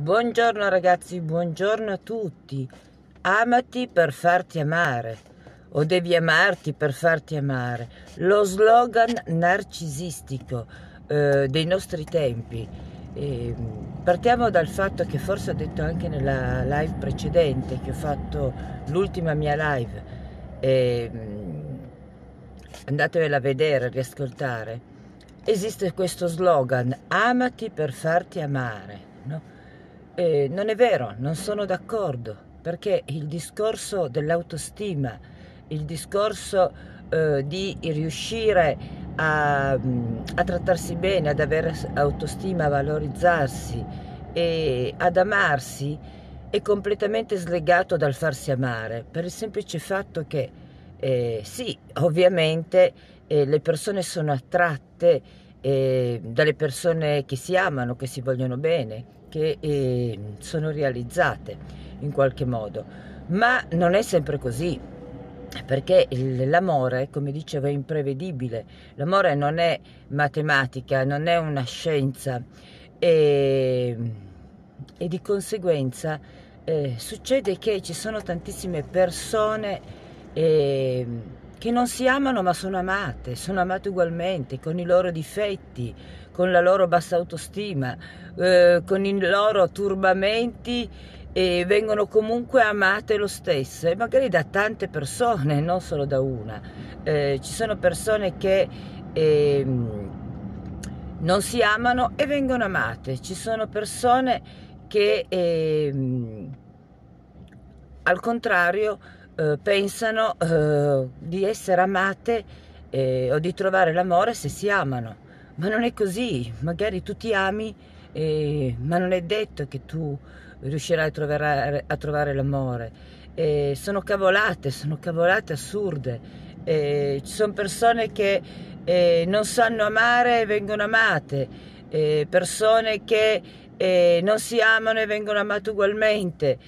Buongiorno ragazzi, buongiorno a tutti. Amati per farti amare o devi amarti per farti amare. Lo slogan narcisistico eh, dei nostri tempi. E ehm, partiamo dal fatto che forse ho detto anche nella live precedente che ho fatto l'ultima mia live. E, ehm, andatevela a vedere, riascoltare. Esiste questo slogan, amati per farti amare. No? Eh, non è vero, non sono d'accordo, perché il discorso dell'autostima, il discorso eh, di riuscire a, mm, a, trattarsi bene, ad avere autostima, a valorizzarsi e ad amarsi, è completamente slegato dal farsi amare, per il semplice fatto che eh, sì, ovviamente eh, le persone sono attratte eh, dalle persone che si amano, che si vogliono bene, che eh, sono realizzate in qualche modo. Ma non è sempre così, perché l'amore, come dicevo, è imprevedibile. L'amore non è matematica, non è una scienza e, ehm, e di conseguenza eh, succede che ci sono tantissime persone eh, che non si amano ma sono amate, sono amate ugualmente, con i loro difetti, con la loro bassa autostima, eh, con i loro turbamenti e vengono comunque amate lo stesso e magari da tante persone, non solo da una. Eh, ci sono persone che eh, non si amano e vengono amate, ci sono persone che ehm, al contrario eh, pensano eh, di essere amate eh, o di trovare l'amore se si amano. Ma non è così, magari tu ti ami, eh, ma non è detto che tu riuscirai a trovare, a trovare l'amore. Eh, sono cavolate, sono cavolate assurde. ci sono persone che non sanno amare e vengono amate, persone che non si amano e vengono amate ugualmente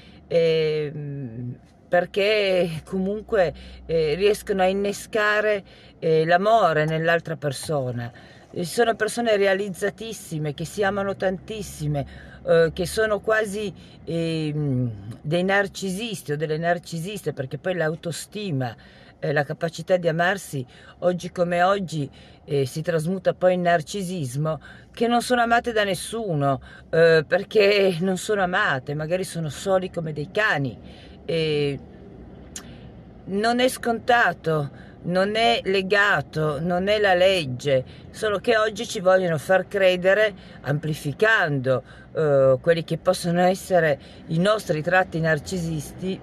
perché comunque eh, riescono a innescare eh, l'amore nell'altra persona. sono persone realizzatissime, che si amano tantissime, eh, che sono quasi ehm, dei narcisisti o delle narcisiste, perché poi l'autostima, eh, la capacità di amarsi oggi come oggi eh, si trasmuta poi in narcisismo, che non sono amate da nessuno eh, perché non sono amate, magari sono soli come dei cani eh, non è scontato, non è legato, non è la legge, solo che oggi ci vogliono far credere, amplificando eh, quelli che possono essere i nostri tratti narcisisti,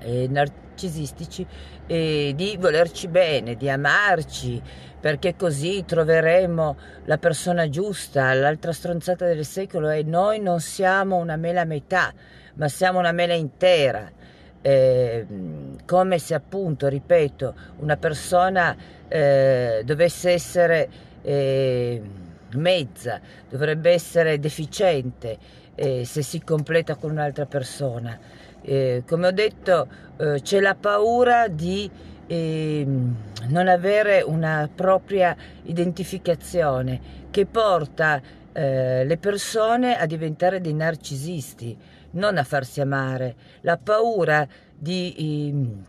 eh, narcisistici, eh, di volerci bene, di amarci, perché così troveremo la persona giusta, l'altra stronzata del secolo e noi non siamo una mela metà ma siamo una mela intera. Eh, come se appunto, ripeto, una persona eh, dovesse essere eh, mezza, dovrebbe essere deficiente eh, se si completa con un'altra persona. Eh, come ho detto, eh, c'è la paura di ehm, non avere una propria identificazione che porta le persone a diventare dei narcisisti non a farsi amare, la paura di, ehm,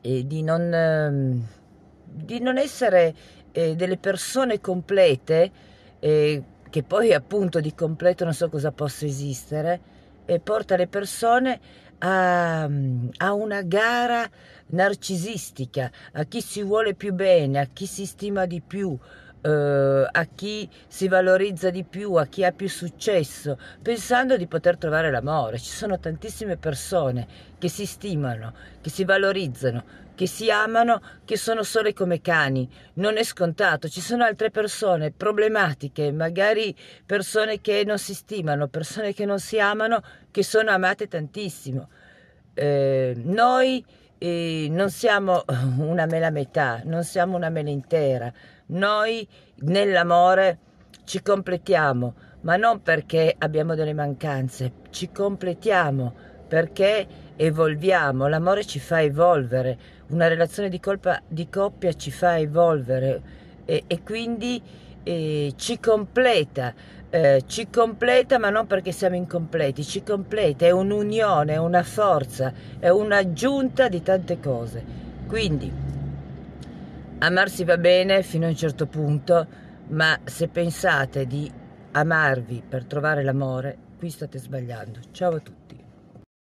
eh, di, non, ehm, di non, essere eh, delle persone complete, eh, che poi appunto di completo non so cosa possa esistere, porta le persone a, a una gara narcisistica, a chi si vuole più bene, a chi si stima di più, eh, a chi si valorizza di più, a chi ha più successo, pensando di poter trovare l'amore. Ci sono tantissime persone che si stimano, che si valorizzano, che si amano, che sono sole come cani. Non è scontato, ci sono altre persone problematiche, magari persone che non si stimano, persone che non si amano, che sono amate tantissimo. Eh, noi e non siamo una mela metà, non siamo una mela intera. Noi nell'amore ci completiamo, ma non perché abbiamo delle mancanze, ci completiamo perché evolviamo, l'amore ci fa evolvere, una relazione di, colpa, di coppia ci fa evolvere e, e quindi eh, ci completa, eh, ci completa ma non perché siamo incompleti, ci completa, è un'unione, è una forza, è un'aggiunta di tante cose. Quindi amarsi va bene fino a un certo punto, ma se pensate di amarvi per trovare l'amore, qui state sbagliando. Ciao a tutti.